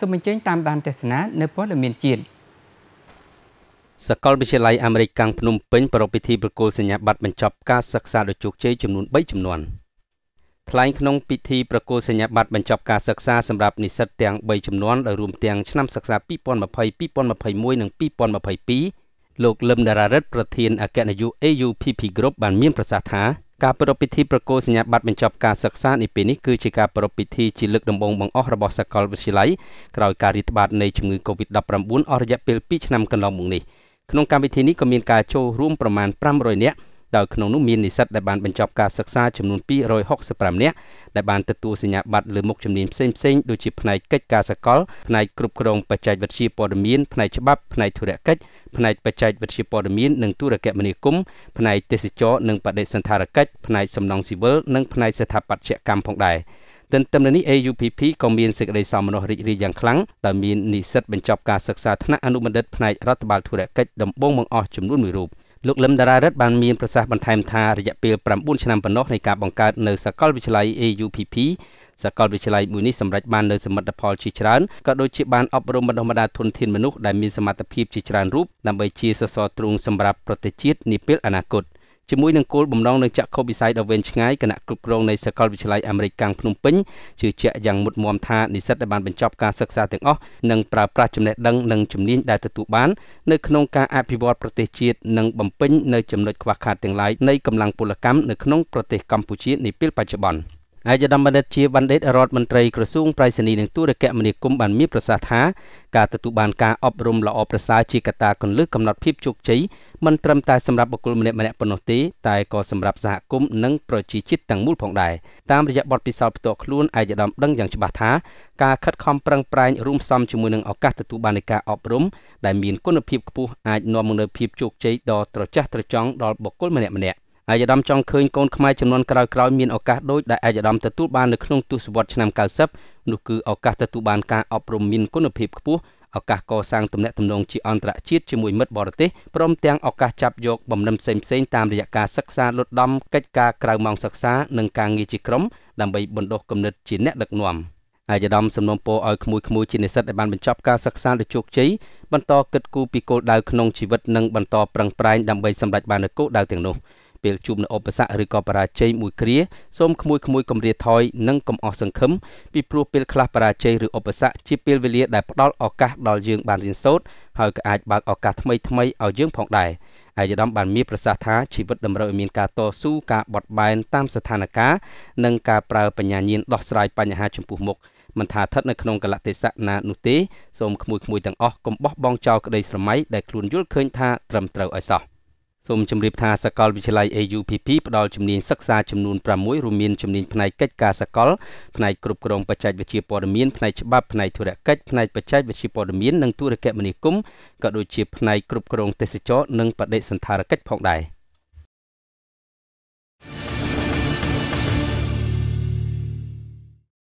សូមអញ្ជើញតាមដានទស្សនានៅព័ត៌មានជាតិសាកលវិទ្យាល័យអាមេរិកកាំងភ្នំពេញប្រពៃពិធីប្រគល់សញ្ញាបត្របញ្ចប់ការសិក្សាដោយជោគជ័យចំនួន3ចំនួនថ្លែងក្នុងពិធីប្រគល់សញ្ញាបត្របញ្ចប់ការសិក្សាសម្រាប់និស្សិតទាំង3ចំនួនដោយរួមទាំងឆ្នាំសិក្សា2020 2021និង2022លោកលឹមដារ៉ារិតប្រធានអគ្គនាយក AUPP Group បានមានប្រសាសន៍ថាការប្រារព្ធពិធីប្រគល់សញ្ញាបត្របញ្ចប់ការសិក្សានាពេលនេះគឺជាការប្រារព្ធពិធីជាលើកដំបូងបង្អស់របស់សាកលវិទ្យាល័យក្រោយការរាតត្បាតនៃជំងឺ Covid-19 អស់រយៈពេល2ឆ្នាំកន្លងមកនេះក្នុងកម្មវិធីនេះក៏មានការចូលរួមប្រមាណ500នាក់ដោយក្នុងនោះមាននិស្សិតដែលបានបញ្ចប់ការសិក្សាចំនួន265នាក់ដែលបានទទួលសញ្ញាបត្រលើមុខជំនាញផ្សេងៗដូចជាផ្នែកកិច្ចការសកលផ្នែកគ្រប់គ្រងបច្ចេកវិទ្យាព័ត៌មានផ្នែកច្បាប់ផ្នែកធុរកិច្ចផ្នែកបច្ចេកវិទ្យាព័ត៌មាននិងទូរគមនាគមន៍ផ្នែកទេសចរនិងបដិសណ្ឋារកិច្ចផ្នែកសំណង់ស៊ីវិលនិងផ្នែកស្ថាបត្យកម្មផងដែរទន្ទឹមនឹងនេះ AUPP ក៏មានសេចក្តីសោមនស្សរីករាយយ៉ាងខ្លាំងដែលមាននិស្សិតបញ្ចប់ការសិក្សាថ្នាក់អនុបណ្ឌិតផ្នែករដ្ឋបាលធុរកិច្ចដំបូងបង្អស់ចំនួន1រូបលោកលឹមតារារិទ្ធបានមានប្រសាសន៍បន្ថែមថារយៈពេល9ឆ្នាំប៉ុណ្ណោះនៃការបង្កើតនៅសាកលវិទ្យាល័យ AUPP សាកលវិទ្យាល័យមួយនេះសម្រេចបាននូវសមិទ្ធផលជាច្រើនក៏ដូចជាបានអប់រំបណ្ដុះបណ្ដាលធនធានមនុស្សដែលមានសមត្ថភាពជាច្រើនរូបដើម្បីជាសសរទ្រូងសម្រាប់ប្រទេសជាតិនាពេលអនាគត។ជាមួយនឹងគោលបំណងនឹងចាក់ខុសវិស័យដ៏វែងឆ្ងាយគណៈគ្រប់គ្រងនៃសាកលវិទ្យាល័យអាមេរិកកាំងភ្នំពេញជឿជាក់យ៉ាងមុតមមថានិស្សិតដែលបានបញ្ចប់ការសិក្សាទាំងអស់នឹងប្រើប្រាស់ចំណេះដឹងនិងជំនាញដែលទទួលបាននៅក្នុងការអភិវឌ្ឍប្រទេសជាតិនិងបំពេញនៅចំណុចខ្វះខាតទាំងឡាយនៃកម្លាំងពលកម្មនៅក្នុងប្រទេសកម្ពុជានាពេលបច្ចុប្បន្ន។អាយដាមនិតជាបណ្ឌិតរដ្ឋមន្ត្រីក្រសួងប្រៃសណីនិងទូរគមនាគមន៍បានមានប្រសាសន៍ថាការទទួលបានការអប់រំល្អប្រសើរជាកត្តាគន្លឹះកំណត់ភាពជោគជ័យមិនត្រឹមតែសម្រាប់បុគ្គលម្នាក់ម្នាក់ប៉ុណ្ណោះទេតែក៏សម្រាប់សហគមន៍និងប្រជាជាតិទាំងមូលផងដែរតាមរយៈបទពិសោធន៍ផ្ទាល់ខ្លួនអាយដាមដឹងយ៉ាងច្បាស់ថាការខិតខំប្រឹងប្រែងរួមផ្សំជាមួយនឹងឱកាសទទួលបាននៃការអប់រំដែលមានគុណភាពខ្ពស់អាចនាំមកនូវភាពជោគជ័យដ៏ត្រចះត្រចង់ដល់បុគ្គលម្នាក់ម្នាក់។អាយដាមចង់ឃើញកូនខ្មែរចំនួនក្រោយៗមានឱកាសដូចដែលអាយដាមទទួលបាននៅក្នុងទសវត្សរ៍ឆ្នាំ90នោះគឺឱកាសទទួលបានការអប់រំមានគុណភាពខ្ពស់ឱកាសកសាងទំនាក់ទំនងជាអន្តរជាតិជាមួយមិត្តបរទេសព្រមទាំងឱកាសចាប់យកបំណិនផ្សេងៗតាមរយៈការសិក្សាលុតដំកិច្ចការក្រៅម៉ោងសិក្សានិងការងារជាក្រុមដើម្បីបណ្ដុះគំនិតជាអ្នកដឹកនាំអាយដាមសំណូមពរឲ្យក្មួយៗជានិស្សិតដែលបានបញ្ចប់ការសិក្សាដោយជោគជ័យបន្តគិតគូរពីគោលដៅក្នុងជីវិតនិងបន្តប្រឹងប្រែងដើម្បីសម្រេចបាននូវគោលដៅទាំងនោះ។ពេលជួបនឹងឧបសគ្គឬក៏បរាជ័យមួយគ្រាសូមក្មួយក្មួយគម្រាថយនិងកុំអស់សង្ឃឹមពីព្រោះពេលខ្លះបរាជ័យឬឧបសគ្គជាពេលវេលា ដែលផ្ដល់ឱកាសដល់យើងបានរៀនសូត្រហើយក៏អាចបើកឱកាសថ្មីថ្មីឲ្យយើងផងដែរអាយដាមបានមានប្រសាសន៍ថាជីវិតតម្រូវឲ្យមានការតស៊ូការបត់បែនតាមស្ថានភាពនិងការប្រើបញ្ញាញាណដោះស្រាយបញ្ហាចំពោះមុខមិនថាស្ថិតនៅក្នុងកលតិសៈណានោះទេសូមក្មួយៗទាំងអស់កុំបោះបង់ចោលក្តីស្រមៃដែលខ្លួនយល់ឃើញថាត្រឹមត្រូវឲ្យសោះសូមជម្រាបថាសាកលវិទ្យាល័យ AUPP ផ្ដល់ជំនាញសិក្សាចំនួន6រួមមានជំនាញផ្នែកកិច្ចការសកលផ្នែកគ្រប់គ្រងបច្ចេកវិទ្យាព័ត៌មានផ្នែកច្បាប់ផ្នែកធុរកិច្ចផ្នែកបច្ចេកវិទ្យាព័ត៌មាននិងទូរគមនាគមន៍ក៏ដូចជាផ្នែកគ្រប់គ្រងទេសចរនិងបដិសណ្ឋារកិច្ចផងដែរ។